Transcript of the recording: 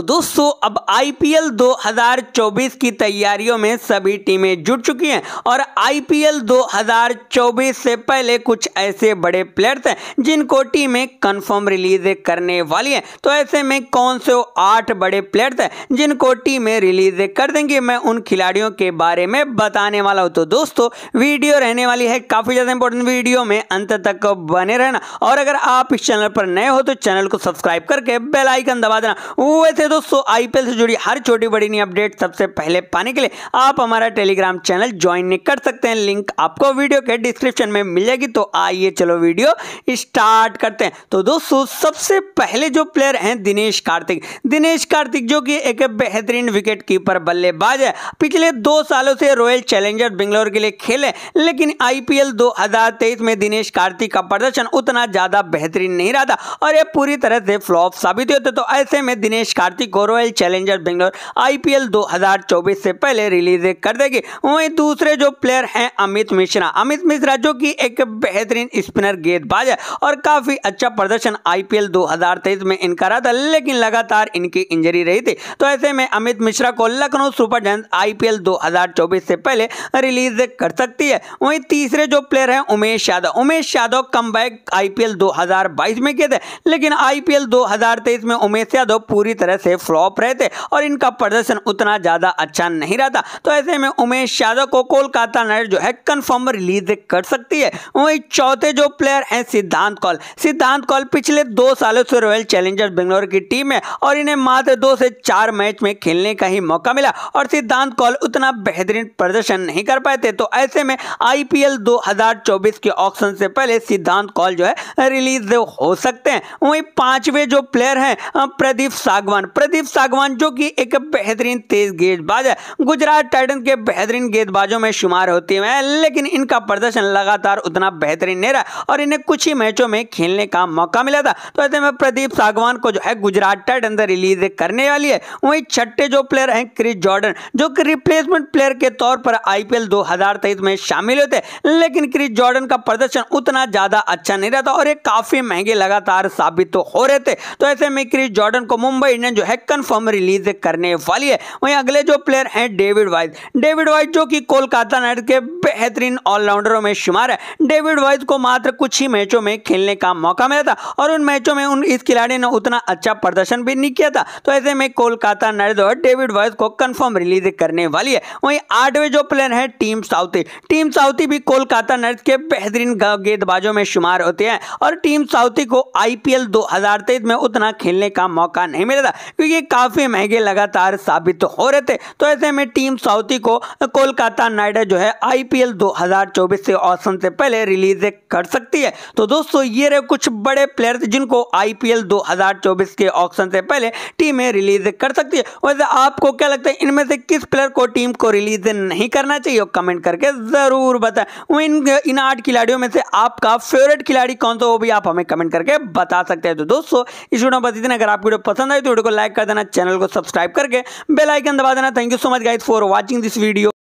तो दोस्तों अब आईपीएल 2024 की तैयारियों में सभी टीमें जुट चुकी हैं और आईपीएल 2024 से पहले कुछ ऐसे बड़े प्लेयर्स हैं जिनको टीमें कंफर्म रिलीज करने वाली हैं तो ऐसे में कौन से वो आठ बड़े प्लेयर्स हैं जिनको टीमें रिलीज कर देंगी मैं उन खिलाड़ियों के बारे में बताने वाला हूँ तो दोस्तों वीडियो रहने वाली है काफ़ी ज़्यादा इंपॉर्टेंट वीडियो में अंत तक बने रहना और अगर आप इस चैनल पर नए हो तो चैनल को सब्सक्राइब करके बेलाइकन दबा देना वैसे दोस्तों आईपीएल से जुड़ी हर छोटी बड़ी नई अपडेट सबसे पहले पाने के लिए आप हमारा टेलीग्राम चैनल ज्वाइन नहीं कर सकते हैं लिंक आपको वीडियो के डिस्क्रिप्शन में मिल जाएगी तो आइए चलो वीडियो स्टार्ट करते हैं तो दोस्तों सबसे पहले जो प्लेयर हैं दिनेश कार्तिक दिनेश कार्तिक जो कि एक बेहतरीन विकेट कीपर बल्लेबाज है पिछले दो सालों से रॉयल चैलेंजर बेंगलोर के लिए खेले लेकिन आईपीएल दो में दिनेश कार्तिक का प्रदर्शन उतना ज्यादा बेहतरीन नहीं रहा था और यह पूरी तरह से फ्लॉप साबित होते तो ऐसे में दिनेश कार्तिक साथ ही चैलेंजर बेंगलोर आईपीएल 2024 से पहले रिलीज कर देगी वहीं दूसरे जो प्लेयर हैं अमित मिश्रा अमित मिश्रा जो कि एक बेहतरीन स्पिनर गेंदबाज है और काफ़ी अच्छा प्रदर्शन आईपीएल 2023 में इनका रहा था लेकिन लगातार इनकी इंजरी रही थी तो ऐसे में अमित मिश्रा को लखनऊ सुपर जयंस आई 2024 से पहले रिलीज कर सकती है वहीं तीसरे जो प्लेयर है Umesh Yadav Umesh Yadav come back IPL में किए थे लेकिन आईपीएल दो में उमेश यादव पूरी तरह से फ्लॉप रहे थे और इनका प्रदर्शन उतना ज़्यादा अच्छा नहीं रहा था तो ऐसे में उमेश यादव को कोलकाता नाइट जो है कन्फर्म रिलीज कर सकती है वही चौथे जो प्लेयर हैं सिद्धांत कौल सिद्धांत कौल पिछले दो सालों से रॉयल चैलेंजर्स बेंगलोर की टीम है और इन्हें मात्र दो से चार मैच में खेलने का ही मौका मिला और सिद्धांत कौल उतना बेहतरीन प्रदर्शन नहीं कर पाए थे तो ऐसे में आईपीएल 2024 के ऑक्शन से पहले सिद्धांत कौल जो है रिलीज हो सकते हैं वही पांचवे जो प्लेयर हैं प्रदीप सागवान प्रदीप सागवान जो कि एक बेहतरीन तेज गेंदबाज है गुजरात टाइटन के बेहतरीन गेंदबाजों में शुमार होते हैं लेकिन इनका प्रदर्शन लगातार उतना बेहतरीन नहीं रहा और इन्हें कुछ ही मैचों में खेलने का मौका मिला था तो ऐसे में प्रदीप सागवान को जो है गुजरात टाइटन रिलीज करने वाली है वहीं छठे जो प्लेयर हैं क्रिस जॉर्डन जो कि रिप्लेसमेंट प्लेयर के तौर पर आईपीएल दो में शामिल होते लेकिन क्रिस जॉर्डन का प्रदर्शन उतना ज़्यादा अच्छा नहीं रहता और ये काफ़ी महंगे लगातार साबित हो रहे थे तो ऐसे में क्रिस जॉर्डन को मुंबई इंडियन जो है कन्फर्म रिलीज करने वाली है वहीं अगले जो प्लेयर हैं डेविड वाइज डेविड वाइज जो कि कोलकाता नाइट के बेहतरीन ऑलराउंडरों में शुमार है डेविड वाइज को मात्र कुछ ही मैचों में खेलने का मौका मिला था और उन मैचों में उन इस खिलाड़ी ने उतना अच्छा प्रदर्शन भी नहीं किया था तो ऐसे में कोलकाता नाइट और डेविड वाइज को कन्फर्म रिलीज करने वाली है वहीं आठवें जो प्लेयर है टीम साउथी टीम साउथी भी कोलकाता नाइट के बेहतरीन गेंदबाजों में शुमार होते हैं और टीम साउथी को आईपीएल 2023 में उतना खेलने का मौका नहीं मिला था क्योंकि काफ़ी महंगे लगातार साबित हो रहे थे तो ऐसे में टीम साउथी को कोलकाता नाइडा जो है आईपीएल 2024 से ऑप्शन से पहले रिलीज कर सकती है तो दोस्तों ये रहे कुछ बड़े प्लेयर्स जिनको आईपीएल 2024 के ऑप्शन से पहले टीमें रिलीज कर सकती है वैसे आपको क्या लगता है इनमें से किस प्लेयर को टीम को रिलीज नहीं करना चाहिए कमेंट करके ज़रूर बताएं इन इन आठ खिलाड़ियों में से आपका फेवरेट खिलाड़ी कौन सा वो भी आप हमें कमेंट करके बता सकते हैं तो दोस्तों इस वीडियो में बता इतना अगर आपकी वीडियो पसंद आई तो वीडियो को लाइक कर देना चैनल को सब्सक्राइब करके बेलाइकन दबा देना thank you so much guys for watching this video